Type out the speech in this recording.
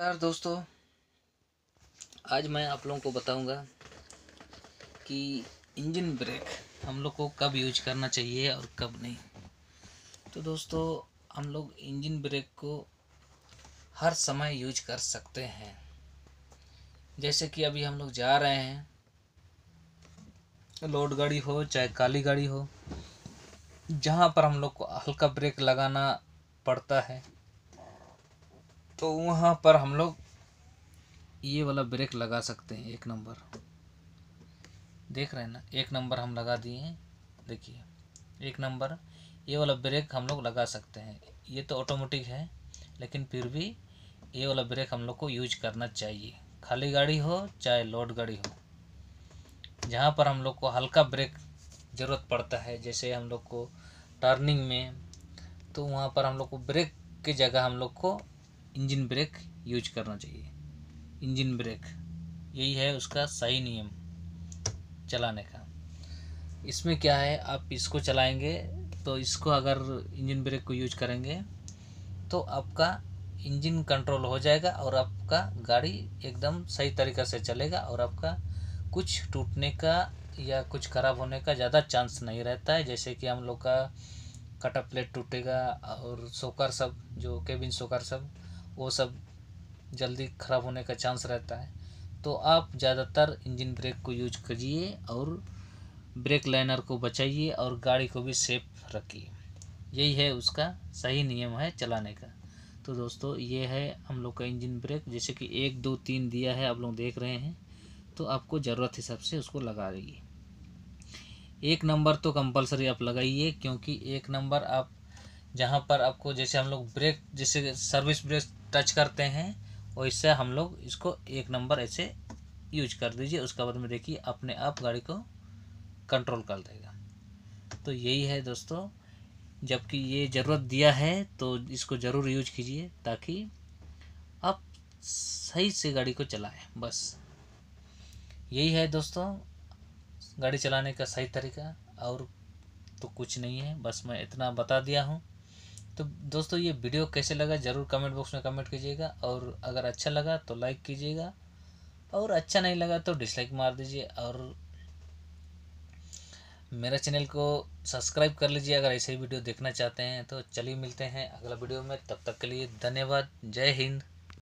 यार दोस्तों आज मैं आप लोगों को बताऊंगा कि इंजन ब्रेक हम लोग को कब यूज करना चाहिए और कब नहीं तो दोस्तों हम लोग इंजन ब्रेक को हर समय यूज कर सकते हैं जैसे कि अभी हम लोग जा रहे हैं लोड गाड़ी हो चाहे काली गाड़ी हो जहाँ पर हम लोग को हल्का ब्रेक लगाना पड़ता है तो वहाँ पर हम लोग ये वाला ब्रेक लगा सकते हैं एक नंबर देख रहे हैं ना एक नंबर हम लगा दिए हैं देखिए एक नंबर ये वाला ब्रेक हम लोग लगा सकते हैं ये तो ऑटोमेटिक है लेकिन फिर भी ये वाला ब्रेक हम लोग को यूज करना चाहिए खाली गाड़ी हो चाहे लोड गाड़ी हो जहाँ पर हम लोग को हल्का ब्रेक ज़रूरत पड़ता है जैसे हम लोग को टर्निंग में तो वहाँ पर हम लोग को ब्रेक की जगह हम लोग को इंजन ब्रेक यूज करना चाहिए इंजन ब्रेक यही है उसका सही नियम चलाने का इसमें क्या है आप इसको चलाएंगे तो इसको अगर इंजन ब्रेक को यूज करेंगे तो आपका इंजन कंट्रोल हो जाएगा और आपका गाड़ी एकदम सही तरीक़े से चलेगा और आपका कुछ टूटने का या कुछ ख़राब होने का ज़्यादा चांस नहीं रहता है जैसे कि हम लोग का कटअप प्लेट टूटेगा और सोकर सब जो केबिन सोकर सब वो सब जल्दी ख़राब होने का चांस रहता है तो आप ज़्यादातर इंजन ब्रेक को यूज करिए और ब्रेक लाइनर को बचाइए और गाड़ी को भी सेफ रखिए यही है उसका सही नियम है चलाने का तो दोस्तों ये है हम लोग का इंजन ब्रेक जैसे कि एक दो तीन दिया है आप लोग देख रहे हैं तो आपको ज़रूरत हिसाब से उसको लगा रही एक नंबर तो कंपलसरी आप लगाइए क्योंकि एक नंबर आप जहाँ पर आपको जैसे हम लोग ब्रेक जैसे सर्विस ब्रेक टच करते हैं वैसे हम लोग इसको एक नंबर ऐसे यूज कर दीजिए उसके बाद में देखिए अपने आप गाड़ी को कंट्रोल कर देगा तो यही है दोस्तों जबकि ये ज़रूरत दिया है तो इसको ज़रूर यूज कीजिए ताकि आप सही से गाड़ी को चलाएं बस यही है दोस्तों गाड़ी चलाने का सही तरीका और तो कुछ नहीं है बस मैं इतना बता दिया हूँ तो दोस्तों ये वीडियो कैसे लगा ज़रूर कमेंट बॉक्स में कमेंट कीजिएगा और अगर अच्छा लगा तो लाइक कीजिएगा और अच्छा नहीं लगा तो डिसलाइक मार दीजिए और मेरा चैनल को सब्सक्राइब कर लीजिए अगर ऐसे ही वीडियो देखना चाहते हैं तो चलिए मिलते हैं अगला वीडियो में तब तक के लिए धन्यवाद जय हिंद